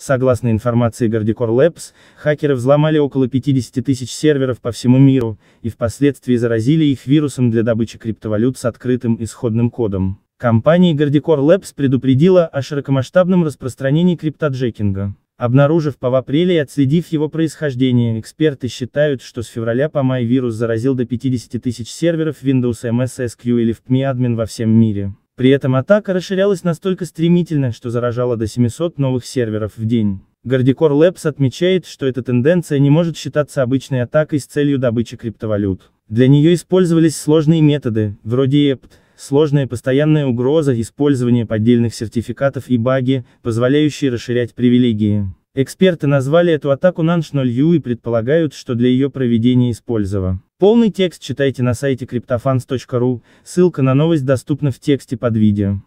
Согласно информации Guardicore Labs, хакеры взломали около 50 тысяч серверов по всему миру, и впоследствии заразили их вирусом для добычи криптовалют с открытым исходным кодом. Компания Guardicore Labs предупредила о широкомасштабном распространении криптоджекинга. Обнаружив по в апреле и отследив его происхождение, эксперты считают, что с февраля по май вирус заразил до 50 тысяч серверов Windows MS SQL в FPMI админ во всем мире. При этом атака расширялась настолько стремительно, что заражала до 700 новых серверов в день. Гардикор Labs отмечает, что эта тенденция не может считаться обычной атакой с целью добычи криптовалют. Для нее использовались сложные методы, вроде EPT, сложная постоянная угроза, использование поддельных сертификатов и баги, позволяющие расширять привилегии. Эксперты назвали эту атаку нанш 0 ю и предполагают, что для ее проведения использован. Полный текст читайте на сайте CryptoFans.ru, ссылка на новость доступна в тексте под видео.